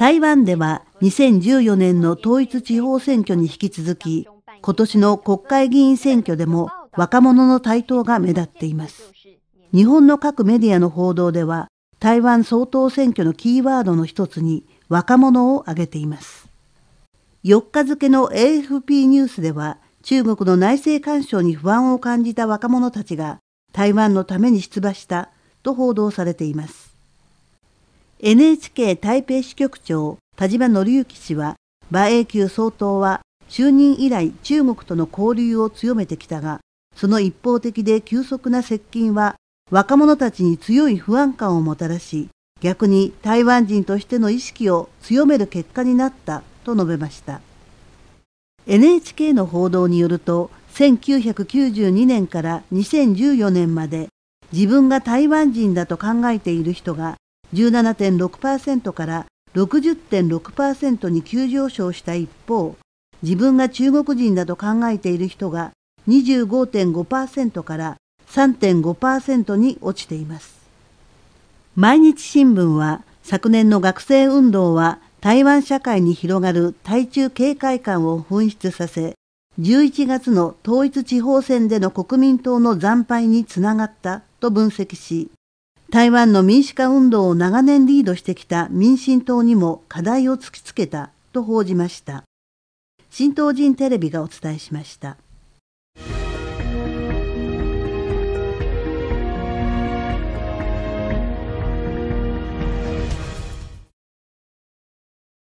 台湾では2014年の統一地方選挙に引き続き、今年の国会議員選挙でも若者の台頭が目立っています。日本の各メディアの報道では、台湾総統選挙のキーワードの一つに若者を挙げています。4日付の AFP ニュースでは、中国の内政干渉に不安を感じた若者たちが台湾のために出馬したと報道されています。NHK 台北支局長田島則之氏は馬英九総統は就任以来中国との交流を強めてきたが、その一方的で急速な接近は若者たちに強い不安感をもたらし、逆に台湾人としての意識を強める結果になったと述べました。NHK の報道によると、1992年から2014年まで自分が台湾人だと考えている人が17.6%から60.6%に急上昇した一方、自分が中国人だと考えている人が25.5%から3.5%に落ちています。毎日新聞は昨年の学生運動は台湾社会に広がる対中警戒感を紛失させ、11月の統一地方選での国民党の惨敗につながったと分析し、台湾の民主化運動を長年リードしてきた民進党にも課題を突きつけたと報じました。新東人テレビがお伝えしました。